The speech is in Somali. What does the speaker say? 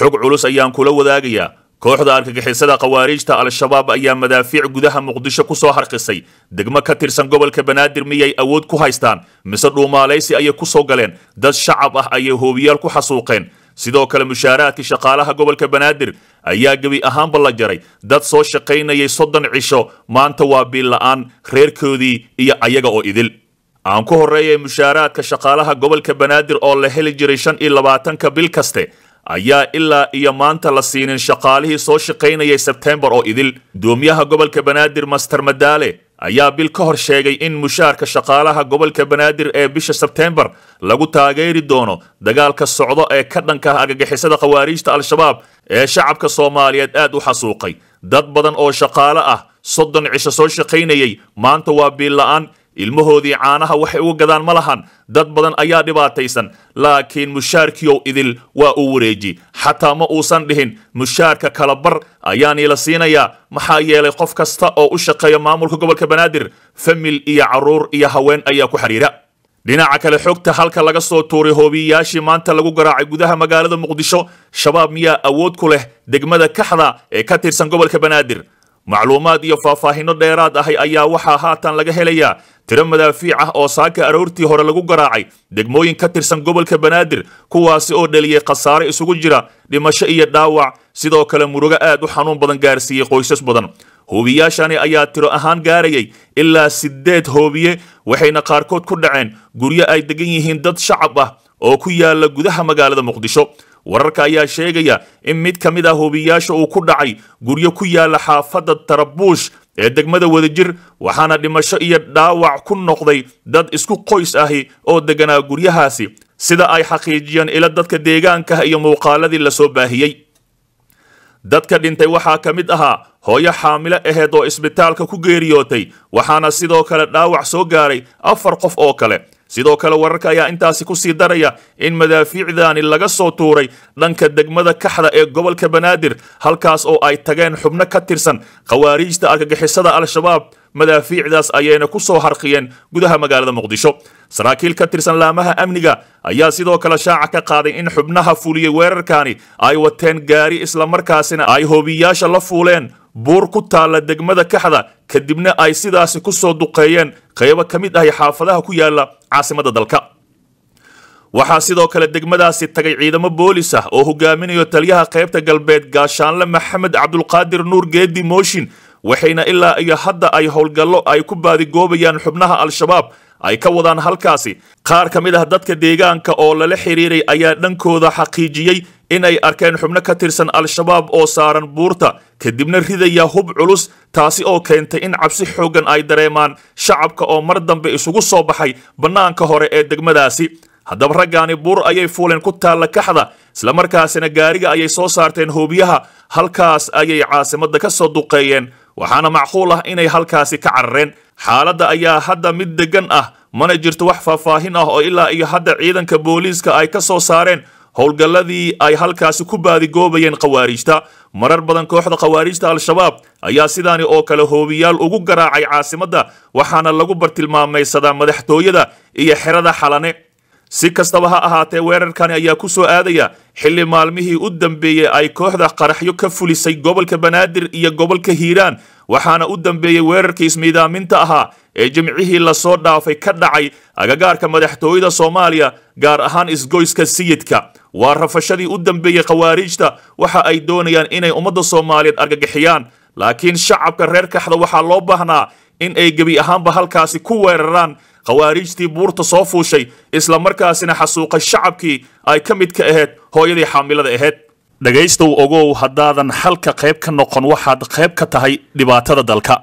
xog culus ayaan kula wadaagayaa kooxda argagixisada khawaariijta al-shabaab ayaa madaafiic gudaha muqdisho ku soo harqisay degmo ka tirsan gobolka banaadir miyay awood ku haystaan mise dhuumaalaysi ayay ku soo galeen dad shacab ah ayay hoobiyaal ku xasuuqeen sidoo kale mushaaraadkii shaqaalaha gobolka banaadir ayaa gebi ahaanba la jaray dad soo shaqaynayay soddon cisho maanta waa biilla'aan reerkoodii iyo ayaga oo idil aan ku horreeyay mushaaraadka shaqaalaha gobolka banaadir oo la heli jiray shan iyo labaatanka bil kaste ayaa ilaa iyo maanta la siinin shaqaalihii soo shaqaynayay sebteembar oo idil gudoomiyaha gobolka banaadir master madaale ayaa bil ka hor sheegay in mushaarka shaqaalaha gobolka banaadir ee bisha sebteembar lagu taageeri doono dagaalka socdo ee ka dhanka argagixisada khawaariijta al-shabaab ee shacabka soomaaliyeed aad u xasuuqay dad badan oo shaqaale ah soddon cisho soo shaqaynayay maanta waa biil la'aan ilmahoodii caanaha waxay uga gadaan ma lahan dad badan ayaa dhibaataysan laakiin mushaarkiyow idil waa uu wareeji xataa ma uusan dhihin mushaarka kala bar ayaan iila siinayaa maxaa yeelay qof kasta oo u shaqeeya maamulka gobolka banaadir famil iyo carruur iyo haween ayaa ku xidhiira dhinaca kale xogta halka laga soo tuuray hoobiyayaashii maanta lagu garaacay gudaha magaalada muqdisho shabaab miyaa awood ku leh degmada kaxda ee ka tirsan gobolka banaadir macluumaad iyo faahfaahinno dheeraad ahay ayaa waxaa haatan laga helayaa tiro madaafiic ah oo saaka aroortii hore lagu garaacay degmooyin ka tirsan gobolka banaadir kuwaasi oo dheliyey khasaare isugu jira dhimasho iyo dhaawac sidoo kale murugo aad u xanuun badan gaarsiiyey qoysas badan hoobiyaashani ayaa tiro ahaan gaarayay ilaa sideed hoobiye waxayna qaarkood ku dhaceen guryo ay degan yihiin dad shacab ah oo ku yaalla gudaha magaalada muqdisho wararka ayaa sheegaya in mid ka mid ah hubiyaasha uu ku dhacay guryo ku yaala xaafadda tarabuush ee degmada wadajir waxaana dhimasho iyo dhaawac ku noqday dad isku qoys ahi oo deganaa guryahaasi sida ay xaqiijiyeen ila dadka deegaanka iyo muuqaaladii lasoo baahiyey dadka dhintay waxaa ka mid ahaa hooyo xaamilo aheed oo isbitaalka ku geeriyootay waxaana sidoo kale dhaawac soo gaaray afar qof oo kale sidoo kale wararka ayaa intaasi ku sii daraya in madaafiicdani laga soo tuuray dhanka degmada kaxda ee gobolka banaadir halkaas oo ay tageen xubno ka tirsan khawaariijta argagixisada al-shabaab madaafiicdaas ayayna ku soo harqiyeen gudaha magaalada muqdisho saraakiil ka tirsan laamaha amniga ayaa sidoo kale shaaca ka qaaday in xubnaha fuliyey weerarkaani ay wateen gaari islamarkaasina ay hoobiyaasha la fuuleen buur ku taalla degmada kaxda kadibna ay sidaasi ku soo duqeeyeen qaybo ka mid ahi xaafadaha ku yaalla caasimada dalka waxaa sidoo kale degmadaasi tagay ciidamo boolis ah oo hogaaminayo taliyaha qaybta galbeed gaashaanle maxamed cabdulqaadir nuur geedi mooshin waxayna ilaa iyo hadda ay howlgallo ay ku baadigoobayaan xubnaha al-shabaab ay ka wadaan halkaasi qaar ka mid ah dadka deegaanka oo lala xidhiiray ayaa dhankooda xaqiijiyey in ay arkeen xubno ka tirsan al-shabaab oo saaran buurta kadibna ridaya hub culus taasi oo keentay in cabsi xooggan ay dareemaan shacabka oo mar dambe isugu soo baxay bannaanka hore ee degmadaasi haddaba raggaani buur ayay fuuleen ku taalla kaxda isla markaasina gaariga ayay soo saarteen hoobiyaha halkaas ayay caasimadda ka soo duqeeyeen waxaana macquul ah inay halkaasi ka carareen xaaladda ayaa hadda mid deggan ah mana jirto wax faahfaahin ah oo ilaa iyo hadda ciidanka booliiska ay ka soo saareen howlgalladii ay halkaasi ku baadigoobayeen khawaariijta marar badan kooxda khawaariijta al-shabaab ayaa sidaani oo kale hoobiyaal ugu garaacay caasimadda waxaana lagu bartilmaamaysadaa madaxtooyada iyo xerada xalane si kastaba ha ahaatee weerarkani ayaa ku soo aadaya xilli maalmihii u dambeeyey ay kooxda qaraxyo ka fulisay gobolka banaadir iyo gobolka hiiraan waxaana u dambeeyey weerarkii ismiidaaminta ahaa ee jimcihii lasoo dhaafay ka dhacay agagaarka madaxtooyada soomaaliya gaar ahaan isgoyska sayidka waa rafashadii u dambeeyey khawaarijta waxa ay doonayaan inay ummadda soomaaliyeed argagixiyaan laakiin shacabka reer kaxda waxaa loo baahnaa in ay gebi ahaanba halkaasi ku weeraraan khawaarijtii buurta soo fuushay isla markaasina xasuuqay shacabkii ay ka midka ahayd hooyadii xaamilada ahayd dhegaystow ogow haddaadan xalka qayb ka noqon waxaad qayb ka tahay dhibaatada dalka